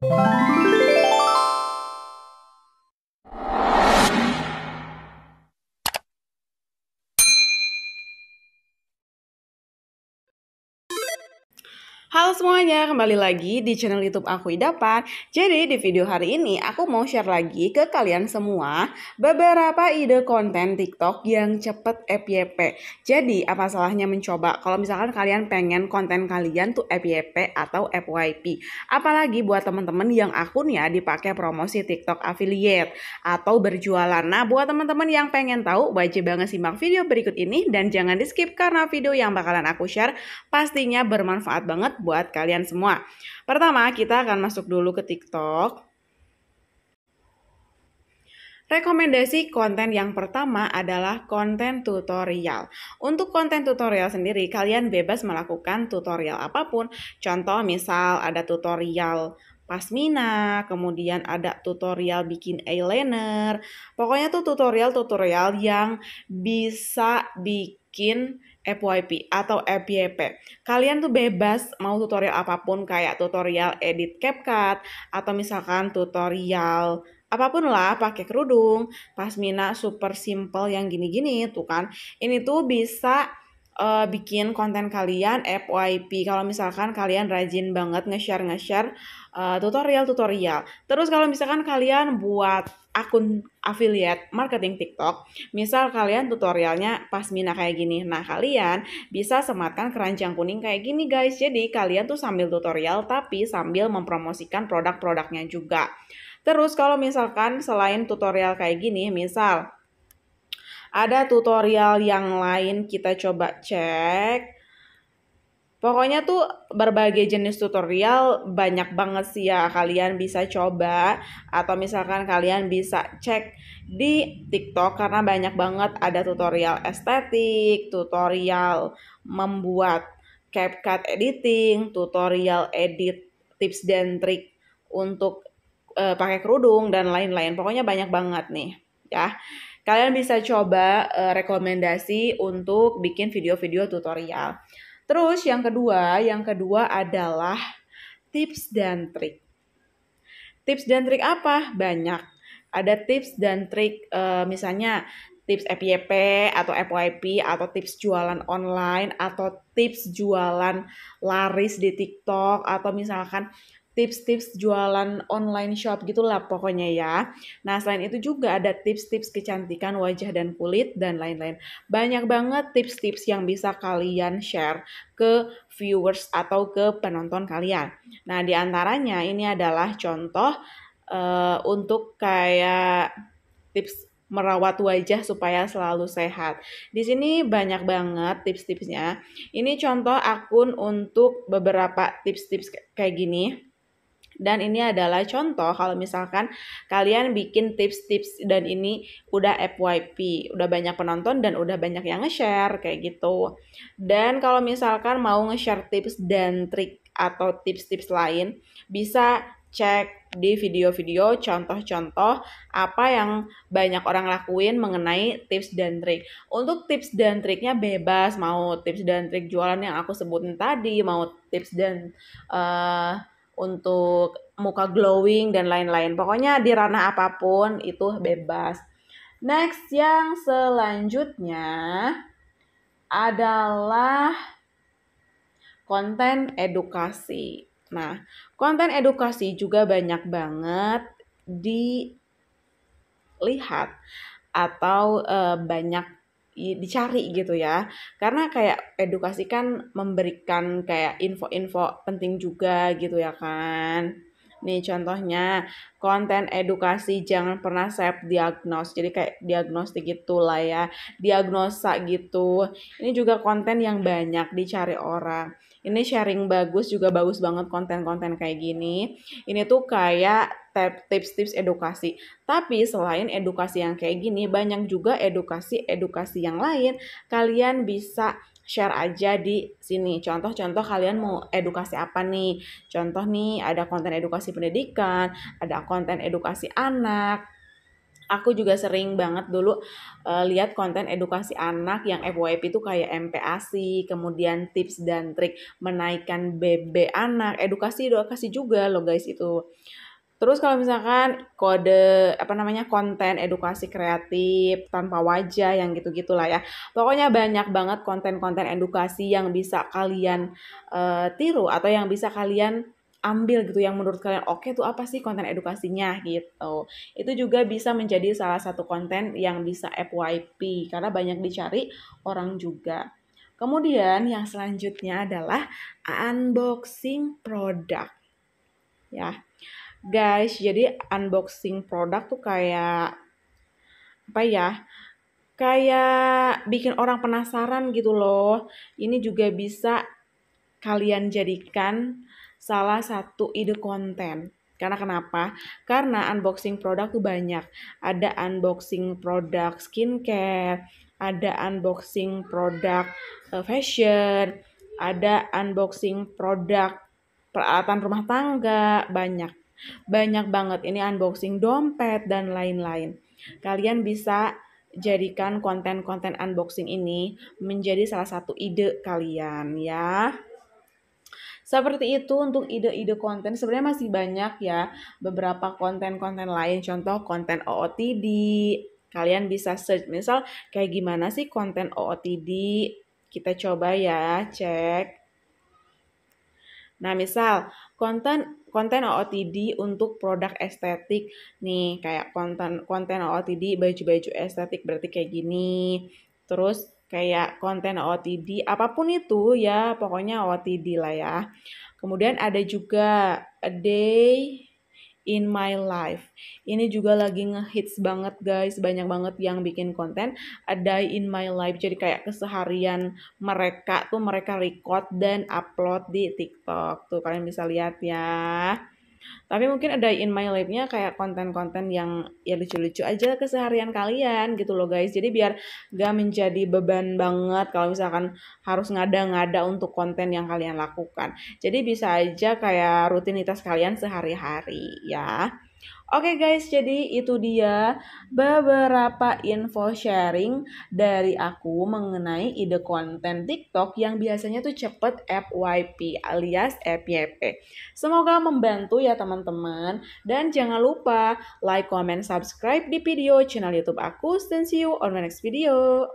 Música Halo semuanya, kembali lagi di channel YouTube aku Idapan. Jadi di video hari ini aku mau share lagi ke kalian semua beberapa ide konten TikTok yang cepet FYP. Jadi apa salahnya mencoba kalau misalkan kalian pengen konten kalian tuh FYP atau FYP. Apalagi buat teman-teman yang akunnya dipakai promosi TikTok affiliate atau berjualan. Nah, buat teman-teman yang pengen tahu wajib banget simak video berikut ini dan jangan di-skip karena video yang bakalan aku share pastinya bermanfaat banget buat kalian semua. Pertama, kita akan masuk dulu ke TikTok. Rekomendasi konten yang pertama adalah konten tutorial. Untuk konten tutorial sendiri, kalian bebas melakukan tutorial apapun. Contoh misal ada tutorial pasmina, kemudian ada tutorial bikin eyeliner. Pokoknya tuh tutorial-tutorial yang bisa bikin FYP atau FYP. Kalian tuh bebas mau tutorial apapun kayak tutorial edit CapCut atau misalkan tutorial apapun lah pakai kerudung, pasmina super simple yang gini-gini tuh kan. Ini tuh bisa uh, bikin konten kalian FYP. Kalau misalkan kalian rajin banget nge-share nge-share uh, tutorial-tutorial. Terus kalau misalkan kalian buat akun affiliate marketing TikTok, misal kalian tutorialnya pas pasmina kayak gini. Nah, kalian bisa sematkan keranjang kuning kayak gini, guys. Jadi, kalian tuh sambil tutorial tapi sambil mempromosikan produk-produknya juga. Terus kalau misalkan selain tutorial kayak gini, misal ada tutorial yang lain kita coba cek. Pokoknya tuh berbagai jenis tutorial banyak banget sih ya kalian bisa coba atau misalkan kalian bisa cek di TikTok karena banyak banget ada tutorial estetik, tutorial membuat CapCut editing, tutorial edit tips dan trik untuk uh, pakai kerudung dan lain-lain. Pokoknya banyak banget nih ya. Kalian bisa coba uh, rekomendasi untuk bikin video-video tutorial. Terus yang kedua, yang kedua adalah tips dan trik. Tips dan trik apa? Banyak. Ada tips dan trik uh, misalnya tips FYP atau FYP atau tips jualan online atau tips jualan laris di TikTok atau misalkan tips-tips jualan online shop gitulah pokoknya ya. Nah, selain itu juga ada tips-tips kecantikan wajah dan kulit dan lain-lain. Banyak banget tips-tips yang bisa kalian share ke viewers atau ke penonton kalian. Nah, di antaranya ini adalah contoh uh, untuk kayak tips merawat wajah supaya selalu sehat. Di sini banyak banget tips-tipsnya. Ini contoh akun untuk beberapa tips-tips kayak gini dan ini adalah contoh kalau misalkan kalian bikin tips-tips dan ini udah FYP, udah banyak penonton dan udah banyak yang nge-share kayak gitu. Dan kalau misalkan mau nge-share tips dan trik atau tips-tips lain, bisa cek di video-video contoh-contoh apa yang banyak orang lakuin mengenai tips dan trik. Untuk tips dan triknya bebas, mau tips dan trik jualan yang aku sebutin tadi, mau tips dan uh, untuk muka glowing dan lain-lain. Pokoknya di ranah apapun itu bebas. Next yang selanjutnya adalah konten edukasi. Nah, konten edukasi juga banyak banget dilihat atau e, banyak dicari gitu ya karena kayak edukasi kan memberikan kayak info-info penting juga gitu ya kan nih contohnya konten edukasi jangan pernah self diagnose jadi kayak diagnostik gitulah ya diagnosa gitu ini juga konten yang banyak dicari orang ini sharing bagus juga bagus banget konten-konten kayak gini ini tuh kayak tips-tips edukasi tapi selain edukasi yang kayak gini banyak juga edukasi-edukasi yang lain kalian bisa share aja di sini. Contoh-contoh kalian mau edukasi apa nih? Contoh nih ada konten edukasi pendidikan, ada konten edukasi anak, aku juga sering banget dulu uh, lihat konten edukasi anak yang FYP itu kayak MPASI, kemudian tips dan trik menaikkan BB anak, edukasi edukasi juga loh guys itu. Terus kalau misalkan kode apa namanya konten edukasi kreatif tanpa wajah yang gitu-gitulah ya. Pokoknya banyak banget konten-konten edukasi yang bisa kalian uh, tiru atau yang bisa kalian ambil gitu yang menurut kalian oke okay, tuh apa sih konten edukasinya gitu. Itu juga bisa menjadi salah satu konten yang bisa FYP karena banyak dicari orang juga. Kemudian yang selanjutnya adalah unboxing produk. Ya. Guys, jadi unboxing produk tuh kayak apa ya? Kayak bikin orang penasaran gitu loh. Ini juga bisa kalian jadikan salah satu ide konten. Karena kenapa? Karena unboxing produk tuh banyak. Ada unboxing produk skincare, ada unboxing produk eh, fashion, ada unboxing produk peralatan rumah tangga, banyak. Banyak banget ini unboxing dompet dan lain-lain. Kalian bisa jadikan konten-konten unboxing ini menjadi salah satu ide kalian ya. Seperti itu untuk ide-ide konten sebenarnya masih banyak ya beberapa konten-konten lain contoh konten OOTD. Kalian bisa search misal kayak gimana sih konten OOTD? Kita coba ya cek. Nah, misal konten konten OOTD untuk produk estetik nih kayak konten konten OOTD baju-baju estetik berarti kayak gini. Terus kayak konten OOTD, apapun itu ya, pokoknya OOTD lah ya. Kemudian ada juga A Day in My Life. Ini juga lagi ngehits banget guys, banyak banget yang bikin konten A Day in My Life. Jadi kayak keseharian mereka tuh mereka record dan upload di TikTok. Tuh kalian bisa lihat ya tapi mungkin ada in my life nya kayak konten-konten yang ya lucu-lucu aja keseharian kalian gitu loh guys jadi biar gak menjadi beban banget kalau misalkan harus ngada-ngada untuk konten yang kalian lakukan jadi bisa aja kayak rutinitas kalian sehari-hari ya Oke okay guys, jadi itu dia beberapa info sharing dari aku mengenai ide konten TikTok yang biasanya tuh cepet FYP alias FYP. Semoga membantu ya teman-teman dan jangan lupa like, comment, subscribe di video channel YouTube aku. Dan see you on my next video.